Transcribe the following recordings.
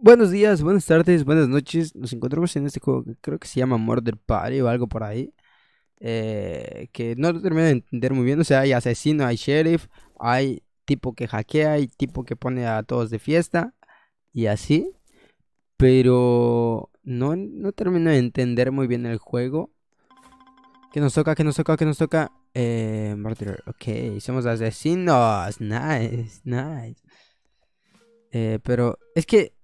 Buenos días, buenas tardes, buenas noches. Nos encontramos en este juego que creo que se llama Murder Party o algo por ahí. Eh, que no lo termino de entender muy bien. O sea, hay asesino, hay sheriff, hay tipo que hackea, hay tipo que pone a todos de fiesta y así. Pero no, no termino de entender muy bien el juego. Que nos toca, que nos toca, que nos toca. Eh, murderer, ok, somos asesinos. Nice, nice. Eh, pero es que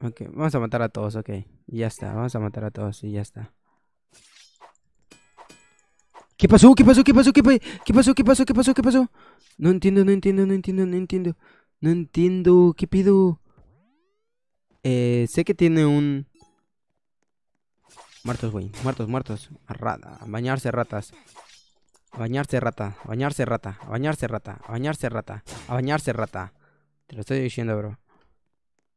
Ok, vamos a matar a todos, ok. Ya está, vamos a matar a todos y ya está. ¿Qué pasó? ¿Qué pasó? ¿Qué pasó? ¿Qué pasó? ¿Qué pasó? ¿Qué pasó? ¿Qué pasó? ¿Qué pasó? No entiendo, no entiendo, no entiendo, no entiendo. No entiendo, ¿qué pido? Eh, sé que tiene un... Muertos, güey. Muertos, muertos. Rata. Bañarse ratas. Bañarse rata. Bañarse rata. Bañarse rata. Bañarse rata. A bañarse rata. Te lo estoy diciendo, bro.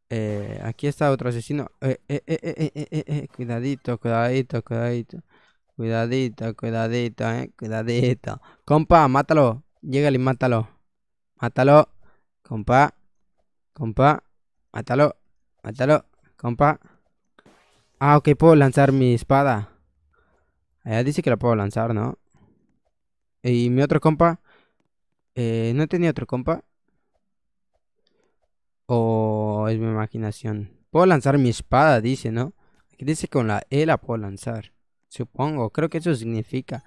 Eh, aquí está otro asesino. Eh, eh, cuidadito, cuidadito, cuidadito. Cuidadito, cuidadito, Cuidadito. Compa, mátalo. Llega y mátalo. Mátalo. Compa. Compa. Mátalo. Mátalo. Compa. Ah, ok, puedo lanzar mi espada. Allá dice que la puedo lanzar, ¿no? Y mi otro compa. Eh, no tenía otro compa. ¿O oh, es mi imaginación? Puedo lanzar mi espada, dice, ¿no? Aquí dice que con la E la puedo lanzar. Supongo, creo que eso significa.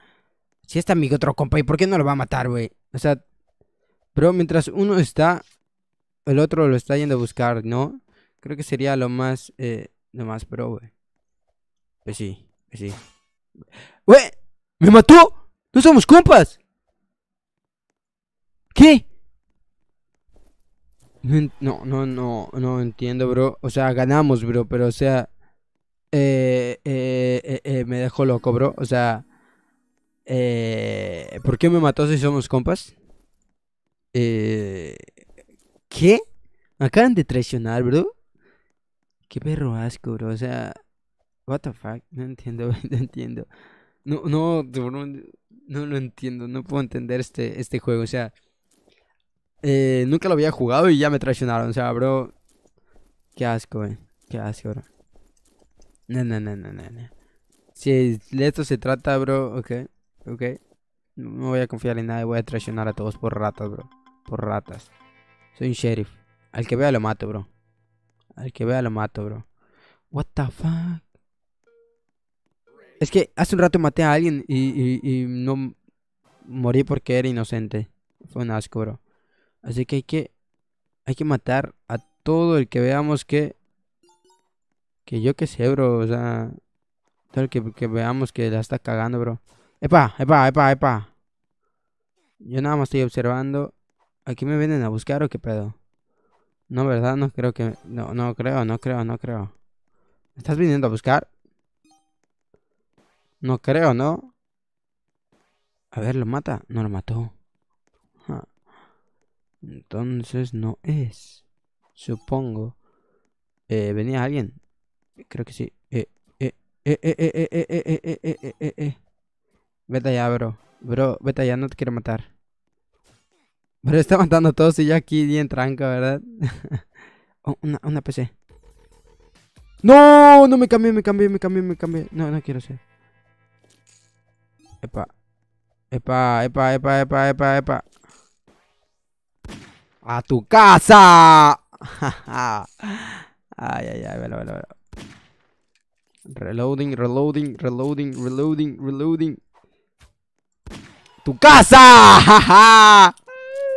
Si está mi otro compa, ¿y por qué no lo va a matar, güey? O sea, pero mientras uno está, el otro lo está yendo a buscar, ¿no? Creo que sería lo más, eh, lo más pro, güey. Pues sí, pues sí. ¡Güey! ¡Me mató! ¡No somos compas! ¿Qué? No, no, no, no entiendo, bro. O sea, ganamos, bro, pero o sea, eh eh, eh, eh, me dejó loco, bro. O sea, Eh ¿por qué me mató si somos compas? Eh ¿Qué? Me acaban de traicionar, bro. Qué perro asco, bro. O sea, what the fuck. No entiendo, no entiendo. No, no, no, no lo entiendo. No puedo entender este, este juego. O sea. Eh, nunca lo había jugado y ya me traicionaron. O sea, bro. Qué asco, eh. Qué asco, bro. No, no, no, no, no. Si de esto se trata, bro. Ok, ok. No voy a confiar en nadie. Voy a traicionar a todos por ratas, bro. Por ratas. Soy un sheriff. Al que vea lo mato, bro. Al que vea lo mato, bro. What the fuck? Es que hace un rato maté a alguien y, y, y no morí porque era inocente. Fue un asco, bro. Así que hay que, hay que matar a todo el que veamos que... Que yo qué sé, bro, o sea... Todo el que, que veamos que la está cagando, bro. ¡Epa! ¡Epa! ¡Epa! ¡Epa! Yo nada más estoy observando. ¿Aquí me vienen a buscar o qué pedo? No, ¿verdad? No creo que... No, no creo, no creo, no creo. ¿Me estás viniendo a buscar? No creo, ¿no? A ver, ¿lo mata? No lo mató. Entonces no es. Supongo. Eh, ¿Venía alguien? Creo que sí. Eh, eh, Vete allá, bro. Bro, vete allá, no te quiero matar. Pero está matando a todos y ya aquí bien tranca, ¿verdad? una, una PC. ¡No! No me cambié, me cambié, me cambié, me cambié. No, no quiero ser. Epa. Epa, epa, epa, epa, epa, epa. ¡A tu casa! ay, ay, ay, velo, velo, Reloading, reloading, reloading, reloading, reloading. ¡Tu casa!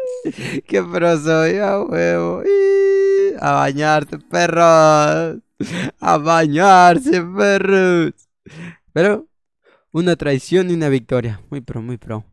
¡Qué pro soy, a huevo! ¡A bañarse, perros! ¡A bañarse, perros! Pero, una traición y una victoria. Muy pro, muy pro.